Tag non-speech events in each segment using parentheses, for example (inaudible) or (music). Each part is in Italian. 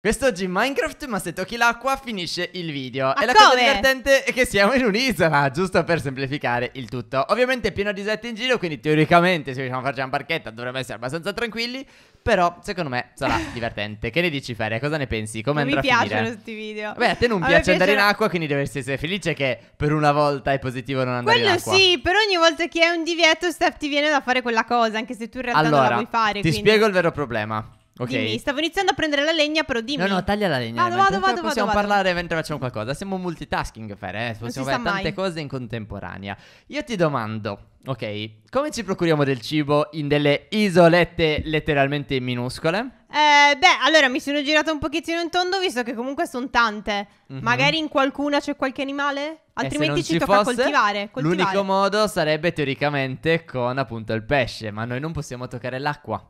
Quest'oggi in Minecraft, ma se tocchi l'acqua finisce il video. Ma e la come? cosa divertente è che siamo in un'isola, giusto per semplificare il tutto. Ovviamente è pieno di sette in giro, quindi teoricamente se riusciamo a farci una barchetta dovremmo essere abbastanza tranquilli. Però secondo me sarà (laughs) divertente. Che ne dici Feria? Cosa ne pensi? Come andrà a finire? Mi piacciono questi video. Beh, a te non a piace andare piace... in acqua, quindi dovresti essere felice che per una volta è positivo non andare Quello in acqua. Quello sì, però ogni volta che hai un divieto Steph ti viene da fare quella cosa, anche se tu in realtà allora, non la vuoi fare. Allora, ti quindi... spiego il vero problema. Okay. Dimmi, stavo iniziando a prendere la legna, però dimmi. No, no, taglia la legna. Vado, vado, vado, possiamo vado, parlare mentre facciamo qualcosa. Siamo multitasking, Fer, eh? Possiamo fare tante mai. cose in contemporanea. Io ti domando, ok, come ci procuriamo del cibo in delle isolette letteralmente minuscole? Eh, beh, allora mi sono girata un pochettino in tondo, visto che comunque sono tante. Mm-hmm. Magari in qualcuna c'è qualche animale? Eh, Altrimenti ci, ci tocca fosse, coltivare, coltivare. L'unico modo sarebbe teoricamente con appunto il pesce, ma noi non possiamo toccare l'acqua.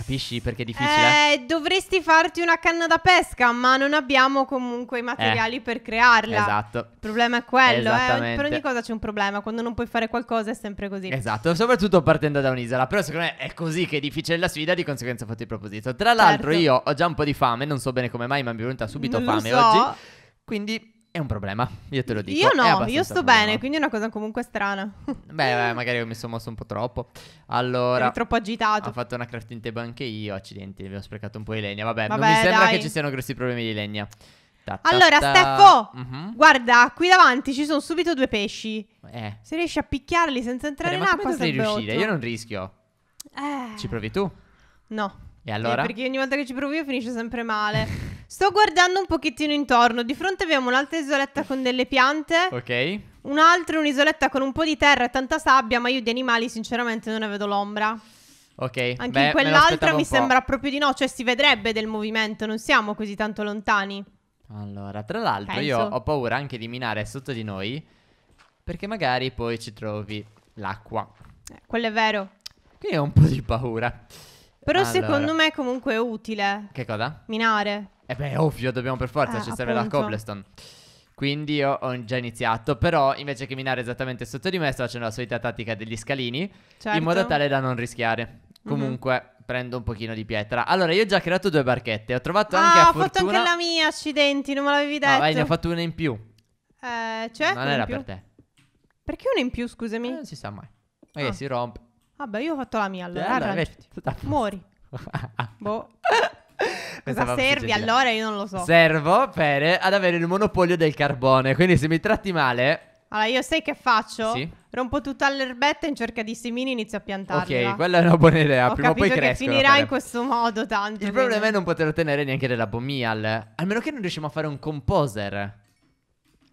Capisci perché è difficile? Eh, dovresti farti una canna da pesca, ma non abbiamo comunque i materiali eh, per crearla. Esatto. Il problema è quello, eh. Per ogni cosa c'è un problema, quando non puoi fare qualcosa è sempre così. Esatto, soprattutto partendo da un'isola, però secondo me è così che è difficile la sfida, di conseguenza ho fatto il proposito. Tra l'altro certo. io ho già un po' di fame, non so bene come mai, ma mi è venuta subito non fame so. oggi. Quindi è un problema, io te lo dico. Io no, io sto problema. bene, quindi è una cosa comunque strana. Beh, (laughs) magari mi sono mosso un po' troppo. Allora, Eri troppo agitato. Ho fatto una crafting table anche io. Accidenti, abbiamo sprecato un po' di legna. Vabbè, Vabbè non mi sembra dai. che ci siano grossi problemi di legna. Ta, ta, allora, ta. Steffo, uh-huh. guarda, qui davanti ci sono subito due pesci. Eh. Se riesci a picchiarli senza entrare Bene, in acqua, dovrei riuscire. Io non rischio. Eh. Ci provi tu? No. E allora? Eh, perché ogni volta che ci provo io finisce sempre male. (laughs) Sto guardando un pochettino intorno. Di fronte abbiamo un'altra isoletta con delle piante. Ok. Un'altra, un'isoletta con un po' di terra e tanta sabbia, ma io di animali sinceramente non ne vedo l'ombra. Ok. Anche Beh, in quell'altra mi sembra proprio di no, cioè si vedrebbe del movimento, non siamo così tanto lontani. Allora, tra l'altro Penso. io ho paura anche di minare sotto di noi, perché magari poi ci trovi l'acqua. Eh, quello è vero. Quindi ho un po' di paura. Però allora. secondo me comunque è utile. Che cosa? Minare. E eh beh, ovvio, dobbiamo per forza, eh, ci la cobblestone. Quindi io ho già iniziato, però invece che minare esattamente sotto di me sto facendo la solita tattica degli scalini, certo. in modo certo. tale da non rischiare. Mhm. Comunque mm-hmm. prendo un pochino di pietra. Allora, io ho già creato due barchette, ho trovato ah, anche a fortuna... ho fatto anche la mia, accidenti, non me l'avevi detto. No, vai, ne ho fatto una in più. Eh, cioè? Non era per te. Perché una in più, scusami? Eh, non si sa mai. Ok, ah. si rompe. Vabbè, io ho fatto la mia allora. Eh, allora, Muori. (laughs) boh. (laughs) Cosa servi allora? Io non lo so. Servo per ad avere il monopolio del carbone. Quindi se mi tratti male. Allora, io sai che faccio? Sì. Rompo tutta l'erbetta in cerca di semini e inizio a piantarla. Ok, quella è una buona idea. Ho Prima o poi crescono. finirà in questo modo, tanto. Il problema è non poter ottenere neanche della Bomial. Almeno che non riusciamo a fare un composer.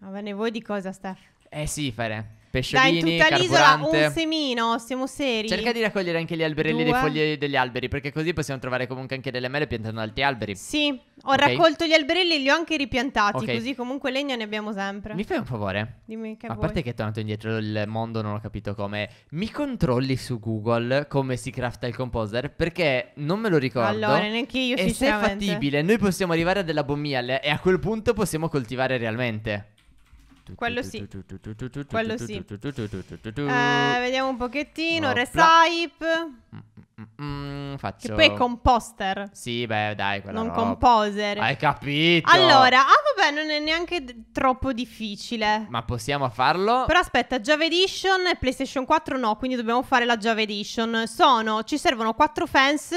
Va bene, voi di cosa, Steph? Eh sì, fare pesciolini, Dai, in tutta l'isola un semino, siamo seri. Cerca di raccogliere anche gli alberelli, Due. le foglie degli alberi, perché così possiamo trovare comunque anche delle mele piantando altri alberi. Sì, ho okay. raccolto gli alberelli e li ho anche ripiantati, okay. così comunque legna ne abbiamo sempre. Mi fai un favore? Dimmi che Ma vuoi. a parte che è tornato indietro il mondo, non ho capito come. Mi controlli su Google come si crafta il composer? Perché non me lo ricordo. Allora, neanche io E se è fattibile, noi possiamo arrivare a della bommiale e a quel punto possiamo coltivare realmente. Quello sì. Quello sì. Eh, vediamo un pochettino. Recipe. Mm, faccio... Che poi è composter. Sì, beh, dai, quella Non roba. composer. Hai capito? Allora, ah vabbè, non è neanche troppo difficile. Ma possiamo farlo? Però aspetta, Java Edition e PlayStation 4 no, quindi dobbiamo fare la Java Edition. Sono, ci servono 4 fans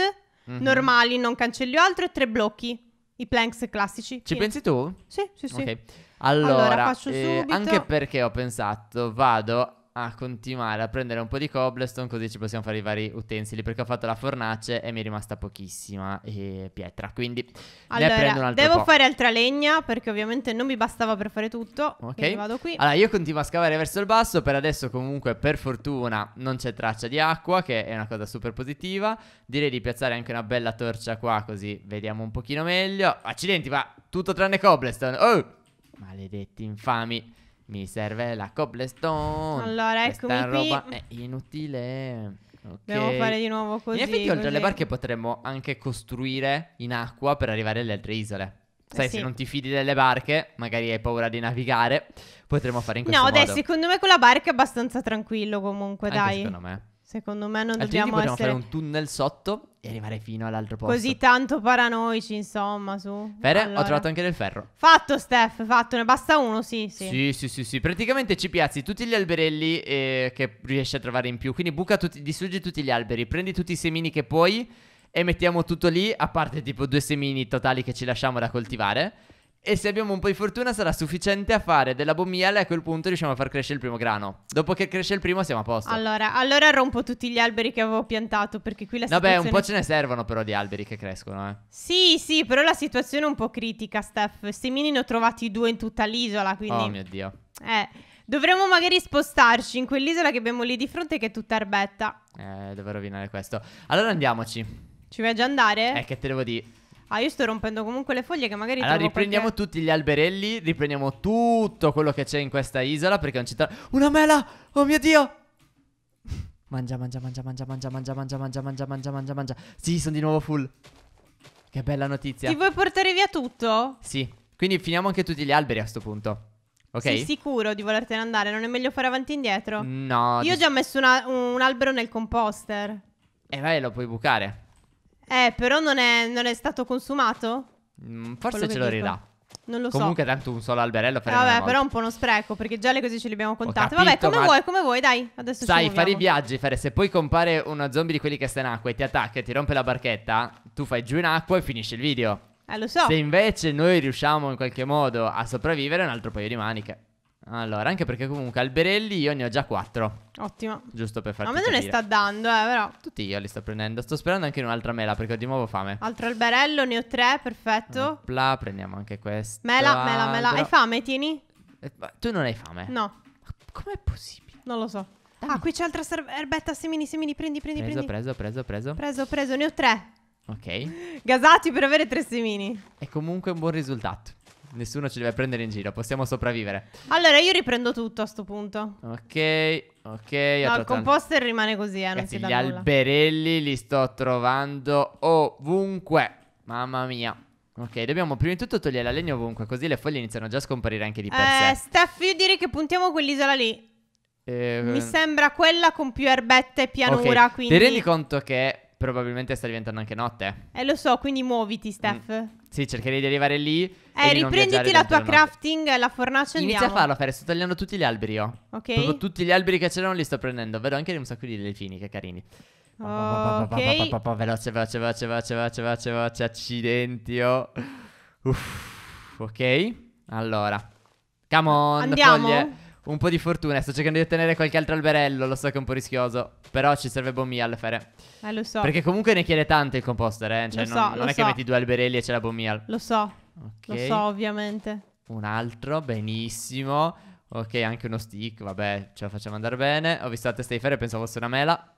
mm -hmm. normali, non cancelli altro, e 3 blocchi. I planks classici. Ci sì. pensi tu? Sì, sì, sì. Ok. Allora, allora eh, anche perché ho pensato, vado a continuare a prendere un po' di cobblestone così ci possiamo fare i vari utensili perché ho fatto la fornace e mi è rimasta pochissima e pietra quindi allora, devo po'. fare altra legna perché ovviamente non mi bastava per fare tutto ok vado qui allora io continuo a scavare verso il basso per adesso comunque per fortuna non c'è traccia di acqua che è una cosa super positiva direi di piazzare anche una bella torcia qua così vediamo un pochino meglio accidenti va tutto tranne cobblestone oh maledetti infami mi serve la cobblestone. Allora, eccomi Questa qui. roba è inutile. Okay. Dobbiamo fare di nuovo così. In effetti, oltre alle barche, potremmo anche costruire in acqua per arrivare alle altre isole. Sai, eh, sì. se non ti fidi delle barche, magari hai paura di navigare, potremmo fare in questo no, modo. No, dai, secondo me con la barca è abbastanza tranquillo comunque, anche dai. secondo me. Secondo me non Altrimenti dobbiamo essere... fare un tunnel sotto e arrivare fino all'altro posto. Così tanto paranoici, insomma, su. Fere, allora. ho trovato anche del ferro. Fatto, Steph, fatto. Ne basta uno, sì, sì. Sì, sì, sì, sì. Praticamente ci piazzi tutti gli alberelli eh, che riesci a trovare in più. Quindi buca tutti, distruggi tutti gli alberi, prendi tutti i semini che puoi e mettiamo tutto lì, a parte tipo due semini totali che ci lasciamo da coltivare. E se abbiamo un po' di fortuna sarà sufficiente a fare della bombiale e a quel punto riusciamo a far crescere il primo grano. Dopo che cresce il primo siamo a posto. Allora, allora rompo tutti gli alberi che avevo piantato perché qui la Vabbè, situazione... Vabbè, un po' ce ne servono però di alberi che crescono, eh. Sì, sì, però la situazione è un po' critica, Steph. Semini ne ho trovati due in tutta l'isola, quindi... Oh mio Dio. Eh, dovremmo magari spostarci in quell'isola che abbiamo lì di fronte che è tutta erbetta. Eh, devo rovinare questo. Allora andiamoci. Ci vuoi già andare? Eh, che te devo dire... Ah, io sto rompendo comunque le foglie che magari... Allora riprendiamo qualche... tutti gli alberelli, riprendiamo tutto quello che c'è in questa isola perché non ci Tra... Una mela! Oh mio Dio! Mangia, mangia, mangia, mangia, mangia, mangia, mangia, mangia, mangia, mangia, mangia, mangia. Sì, sono di nuovo full. Che bella notizia. Ti vuoi portare via tutto? Sì. Quindi finiamo anche tutti gli alberi a questo punto. Ok? Sei sicuro di volertene andare? Non è meglio fare avanti e indietro? No. Io ho già messo una, un albero nel composter. E eh, vai, lo puoi bucare. Eh, però non è, non è stato consumato? Mm, forse ce lo che rirà. Non lo so. Comunque, tanto un solo alberello per faremo eh, Vabbè, però è un po' uno spreco, perché già le cose ce le abbiamo contate. Vabbè, come ma- vuoi, come vuoi, dai. Adesso ci Sai, muoviamo. fare i viaggi, fare se poi compare uno zombie di quelli che sta in acqua e ti attacca e ti rompe la barchetta, tu fai giù in acqua e finisci il video. Eh, lo so. Se invece noi riusciamo in qualche modo a sopravvivere, è un altro paio di maniche. Allora, anche perché comunque alberelli io ne ho già 4. Ottimo. Giusto per farti A me non ne sta dando, eh, però. Tutti io li sto prendendo. Sto sperando anche in un'altra mela perché ho di nuovo fame. Altro alberello, ne ho 3, perfetto. Bla, prendiamo anche questo. Mela, mela, mela. Hai fame, tieni? Eh, tu non hai fame? No. Ma com'è possibile? Non lo so. Dammi. Ah, qui c'è altra erbetta, semini, semini, prendi, prendi, preso, prendi. Preso, preso, preso. Preso, preso, ne ho 3. Ok. Gasati per avere tre semini. È comunque un buon risultato nessuno ci deve prendere in giro, possiamo sopravvivere. Allora, io riprendo tutto a sto punto. Ok, ok. No, il composter rimane così, eh, non Ragazzi, si dà gli nulla. alberelli li sto trovando ovunque. Mamma mia. Ok, dobbiamo prima di tutto togliere la legna ovunque, così le foglie iniziano già a scomparire anche di per eh, sé. Steph, io direi che puntiamo quell'isola lì. Eh, Mi sembra quella con più erbette e pianura. Okay. Quindi... Ti rendi conto che probabilmente sta diventando anche notte. Eh, lo so, quindi muoviti, mm. Steph. Mm. Sì, cercherei di arrivare lì. Eh, riprenditi la tua la crafting, la fornace e Inizia a farlo, Fere, sto tagliando tutti gli alberi io. Oh. Ok. Proprio tutti gli alberi che c'erano li sto prendendo. Vedo anche un sacco di delfini, che carini. Ok. (laughs) Veloce, veloce, veloce, veloce, veloce, veloce, veloce. Accidenti, oh. Uff. Ok. Allora. Come on, Andiamo. Foglie. Un po' di fortuna, sto cercando di ottenere qualche altro alberello, lo so che è un po' rischioso. Però ci serve Bomia al fere. Eh, lo so. Perché comunque ne chiede tante il composter, eh. Cioè, lo non, so, non lo è so. che metti due alberelli e c'è la Bomia. Lo so. Okay. Lo so, ovviamente. Un altro, benissimo. Ok, anche uno stick, vabbè, ce la facciamo andare bene. Ho visto la testa di ferro e pensavo fosse una mela.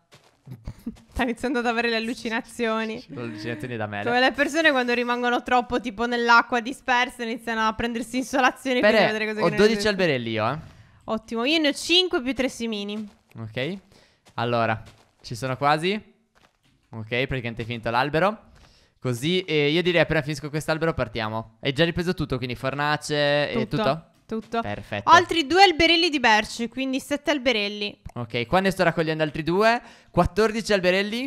Sta iniziando ad avere le allucinazioni. le allucinazioni da mela. Come le persone quando rimangono troppo tipo nell'acqua disperse iniziano a prendersi insolazioni per vedere cosa Ho 12 alberelli io, eh. Ottimo, io ne ho 5 più 3 simini. Ok. Allora, ci sono quasi. Ok, praticamente è finito l'albero. Così, eh, io direi appena finisco quest'albero partiamo. Hai già ripreso tutto, quindi fornace tutto, e tutto? Tutto. Perfetto. Ho altri due alberelli di berci, quindi sette alberelli. Ok, qua ne sto raccogliendo altri due. 14 alberelli.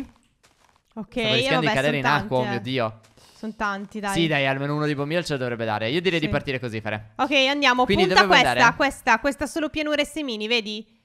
Ok, Stavo rischiando vabbè, di cadere in tanti, acqua, oh eh. mio Dio. Sono tanti, dai. Sì, dai, almeno uno di bombino ce lo dovrebbe dare. Io direi sì. di partire così, Fare. Ok, andiamo. Quindi Punta questa, andare? questa, questa solo pianura e semini, vedi?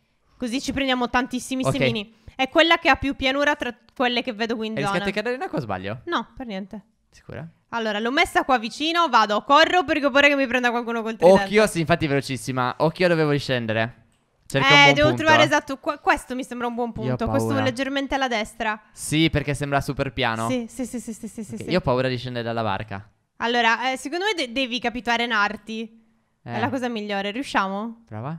Così ci prendiamo tantissimi Ok. semini. È quella che ha più pianura tra quelle che vedo qui in zona. rischiato di cadere in acqua o sbaglio? No, per niente. Sicura? Allora, l'ho messa qua vicino, vado, corro perché vorrei che mi prenda qualcuno col tridente. Occhio, sì, infatti velocissima. Occhio dovevo riscendere. Cerca un eh, buon devo punto. trovare esatto qua- questo mi sembra un buon punto, questo leggermente alla destra. Sì, perché sembra super piano. Sì, sì, sì, sì, sì, sì, sì, sì. Io ho paura di scendere dalla barca. Allora, eh, secondo me de- devi capito arenarti. Eh, È la cosa migliore, riusciamo? Prova.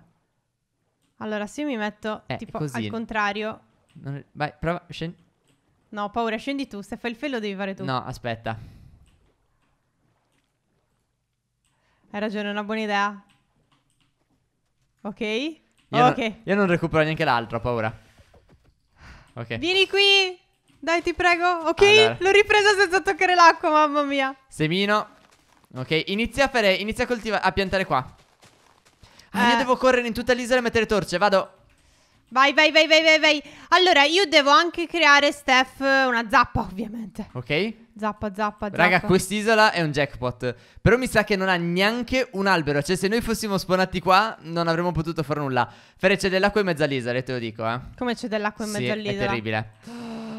Allora, se io mi metto eh, tipo così. al contrario. Non... Vai, prova. Scendi. No, paura, scendi tu. Se fai il fello devi fare tu. No, aspetta. Hai ragione, è una buona idea. Ok? Io, ok. Non, io non recupero neanche l'altro, ho paura. Ok. Vieni qui! Dai, ti prego. Ok? Allora. L'ho ripresa senza toccare l'acqua, mamma mia. Semino. Ok, inizia a fare. Inizia a coltivare. A piantare qua. Ah, io eh. devo correre in tutta l'isola e mettere torce, vado. Vai, vai, vai, vai, vai, vai. Allora, io devo anche creare, Steph, una zappa, ovviamente. Ok. Zappa, zappa, zappa. Raga, quest'isola è un jackpot. Però mi sa che non ha neanche un albero. Cioè, se noi fossimo spawnati qua, non avremmo potuto fare nulla. Fere, c'è dell'acqua in mezzo all'isola, eh, te lo dico, eh. Come c'è dell'acqua in mezzo sì, all'isola? è terribile.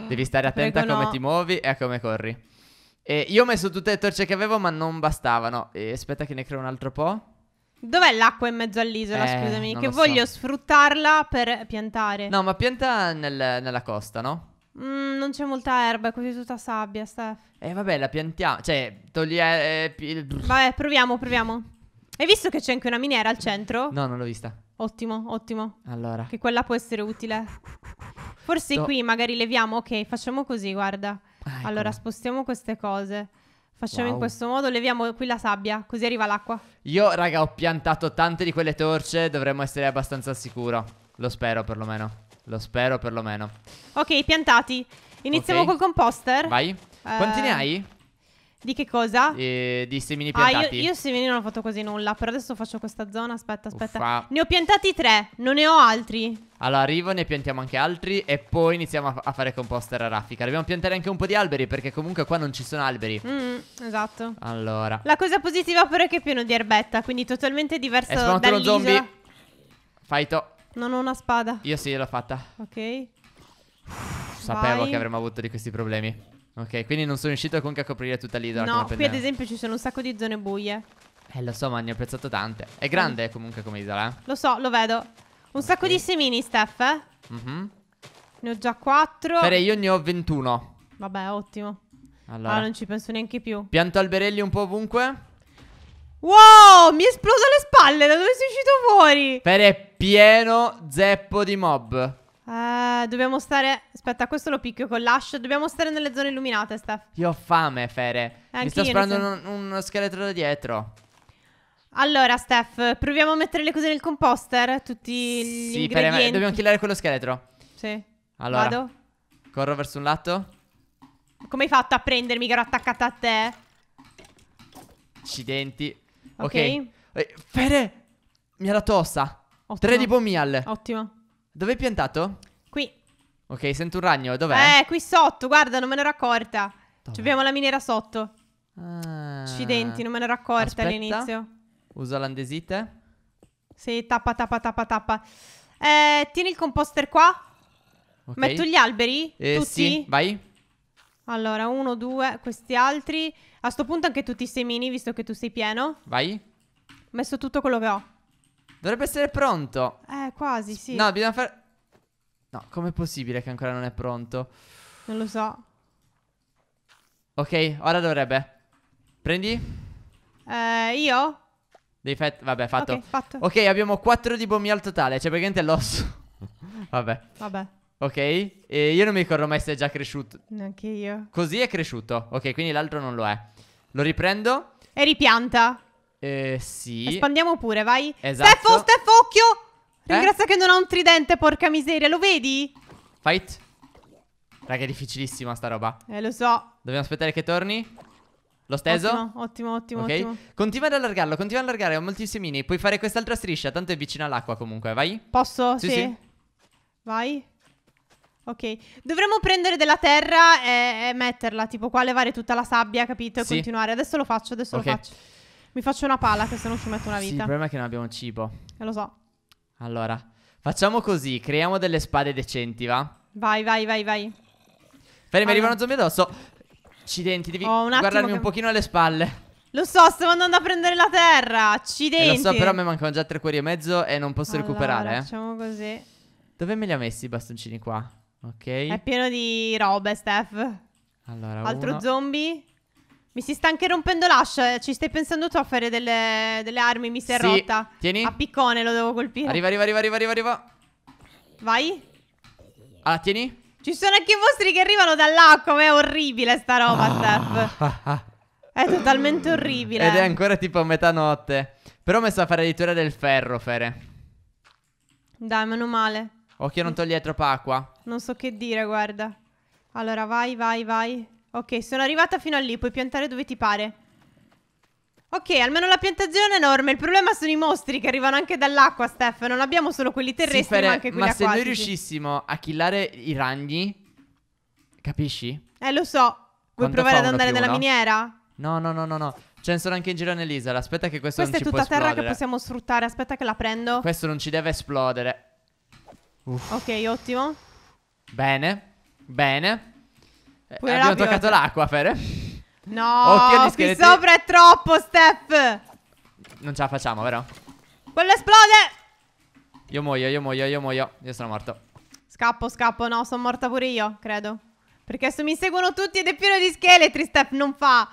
Devi stare attenta Prego a come no. ti muovi e a come corri. E io ho messo tutte le torce che avevo, ma non bastavano. E aspetta che ne creo un altro po'. Dov'è l'acqua in mezzo all'isola, Eh, scusami? Che lo so. voglio sfruttarla per piantare. No, ma pianta nel- nella costa, no? Mm, non c'è molta erba, è così tutta sabbia, Steph. Eh, vabbè, la piantiamo. Cioè, togliere. Eh, vabbè, proviamo, proviamo. Hai visto che c'è anche una miniera al centro? No, non l'ho vista. Ottimo, ottimo. Allora. Che quella può essere utile. Forse Do- qui magari leviamo. Ok, facciamo così, guarda. Ah, eccola. Allora spostiamo queste cose. Facciamo wow. in questo modo, leviamo qui la sabbia, così arriva l'acqua. Io, raga, ho piantato tante di quelle torce, dovremmo essere abbastanza sicuro. Lo spero perlomeno. Lo spero perlomeno. Ok, piantati. Iniziamo okay. col composter. Vai. Eh... Quanti ne ehm, hai? Di che cosa? Eh, di semini piantati. Ah, io, io semini non ho fatto quasi nulla. Però adesso faccio questa zona. Aspetta, aspetta. Uffa. Ne ho piantati tre. Non ne ho altri. All'arrivo ne piantiamo anche altri. E poi iniziamo a, a fare composter a raffica. Dobbiamo piantare anche un po' di alberi. Perché comunque qua non ci sono alberi. Mm, esatto. Allora. La cosa positiva, però, è che è pieno di erbetta. Quindi totalmente diverso da uno zombie. Faito. Non ho una spada. Io sì, l'ho fatta. Ok. Uff, sapevo che avremmo avuto di questi problemi. Ok, quindi non sono riuscito comunque a coprire tutta l'isola. No, qui ad esempio ci sono un sacco di zone buie. Eh, lo so, ma ne ho apprezzato tante. È grande mm. comunque come isola. Eh? Lo so, lo vedo. Un okay. sacco di semini, Steph. Eh? Mm -hmm. Ne ho già 4. Bene, io ne ho 21. Vabbè, ottimo. Allora, allora, non ci penso neanche più. Pianto alberelli un po' ovunque. Wow, mi è esploso alle spalle. Da dove sei uscito fuori? Per è pieno zeppo di mob. Eh, dobbiamo stare. Aspetta, questo lo picchio con l'ash. Dobbiamo stare nelle zone illuminate, Steph. Io ho fame, Fere. Eh, Mi sto sparando un, uno scheletro da dietro. Allora, Steph, proviamo a mettere le cose nel composter. Tutti gli sì, ingredienti. Sì, dobbiamo killare quello scheletro. Sì. Allora, Vado. corro verso un lato. Come hai fatto a prendermi che ero attaccata a te? Accidenti. Ok. okay. Eh, Fere, mi ha dato ossa. Ottimo. Tre di pomial. Ottimo. Dove è piantato? Qui. Ok, sento un ragno, dov'è? Eh, qui sotto, guarda, non me ne ero accorta. Dov'è? Abbiamo la miniera sotto. Ah. Accidenti, non me ne ero accorta Aspetta. all'inizio. Usa l'andesite. Sì, tappa, tappa, tappa, tappa. Eh, tieni il composter qua. Okay. Metto gli alberi? Eh, tutti? Sì, vai. Allora, uno, due, questi altri. A sto punto anche tutti i semini, visto che tu sei pieno. Vai. Ho messo tutto quello che ho. Dovrebbe essere pronto. Eh, quasi, sì. No, bisogna fare... No, com'è possibile che ancora non è pronto? Non lo so. Ok, ora dovrebbe. Prendi. Eh, io? Devi fare... Vabbè, fatto. Okay, fatto. Ok, abbiamo 4 di bommi al totale. Cioè, praticamente l'osso. (laughs) Vabbè. Vabbè. Ok, e io non mi ricordo mai se è già cresciuto. Neanche io. Così è cresciuto. Ok, quindi l'altro non lo è. Lo riprendo. E ripianta. Eh, sì. Espandiamo pure, vai. Esatto. Steffo, Steffo, occhio! Ringrazia eh? che non ha un tridente, porca miseria, lo vedi? Fight. Raga, è difficilissima sta roba. Eh, lo so. Dobbiamo aspettare che torni. L'ho steso? Ottimo, ottimo, ottimo, Ok. ottimo. Continua ad allargarlo, continua ad allargare, ho molti semini. Puoi fare quest'altra striscia, tanto è vicino all'acqua comunque, vai? Posso? Sì, sì. sì. Vai. Ok, dovremmo prendere della terra e, e, metterla, tipo qua levare tutta la sabbia, capito? E sì. continuare. Adesso lo faccio, adesso okay. lo faccio. Mi faccio una palla che se no ci metto una vita. Sì, il problema è che non abbiamo cibo. Eh, lo so. Allora, facciamo così, creiamo delle spade decenti, va? Vai, vai, vai, vai. Fermi, allora. arriva uno zombie addosso. Accidenti, devi oh, un guardarmi che... un pochino alle spalle. Lo so, stiamo andando a prendere la terra. Accidenti. Eh, lo so, però mi mancano già tre cuori e mezzo e non posso allora, recuperare. Eh. Facciamo così. Dove me li ha messi i bastoncini qua? Ok. È pieno di robe, Steph. Allora, Altro uno. zombie. Mi si sta anche rompendo l'ascia. Eh. Ci stai pensando tu a fare delle, delle armi? Mi si è sì. rotta. Tieni. A piccone lo devo colpire. Arriva, arriva, arriva, arriva, arriva. Vai. Allora, tieni. Ci sono anche i mostri che arrivano dall'acqua. Ma è orribile sta roba, ah, Steph. Ah, ah. È totalmente orribile. Ed è ancora tipo a metà notte. Però ho messo a fare addirittura del ferro, Fere. Dai, meno male. Occhio, non toglie troppa acqua. Non so che dire, guarda. Allora, vai, vai, vai. Ok, sono arrivata fino a lì, puoi piantare dove ti pare. Ok, almeno la piantazione è enorme. Il problema sono i mostri che arrivano anche dall'acqua, Steph. Non abbiamo solo quelli terrestri, sì, Fere, ma anche quelli ma acquatici. Ma se noi riuscissimo a killare i ragni, capisci? Eh, lo so. Vuoi Quanto provare ad andare nella no? miniera? No, no, no, no, no. Ce ne sono anche in giro nell'isola. Aspetta che questo Questa non ci può esplodere. Questa è tutta terra che possiamo sfruttare. Aspetta che la prendo. Questo non ci deve esplodere. Uff. Ok, ottimo. Bene. Bene. Quella eh, abbiamo toccato l'acqua, Fer. No, (laughs) Occhio agli qui sopra è troppo, Steph. Non ce la facciamo, vero? Quello esplode. Io muoio, io muoio, io muoio. Io sono morto. Scappo, scappo. No, sono morta pure io, credo. Perché adesso mi seguono tutti ed è pieno di scheletri, Steph. Non fa.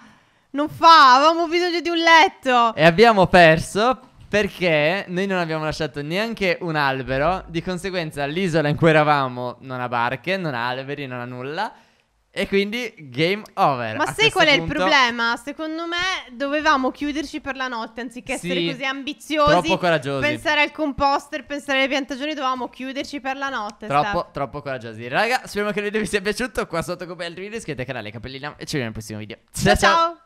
Non fa. Avevamo bisogno di un letto. E abbiamo perso perché noi non abbiamo lasciato neanche un albero. Di conseguenza, l'isola in cui eravamo non ha barche, non ha alberi, non ha nulla. E quindi game over. Ma sai qual è punto... il problema? Secondo me dovevamo chiuderci per la notte anziché sì, essere così ambiziosi. Troppo coraggiosi. Pensare al composter, pensare alle piantagioni, dovevamo chiuderci per la notte. Troppo, sta. troppo coraggiosi. Raga, speriamo che il video vi sia piaciuto. Qua sotto come altri video iscrivetevi al canale, capellina e ci vediamo nel prossimo video. ciao. ciao. ciao.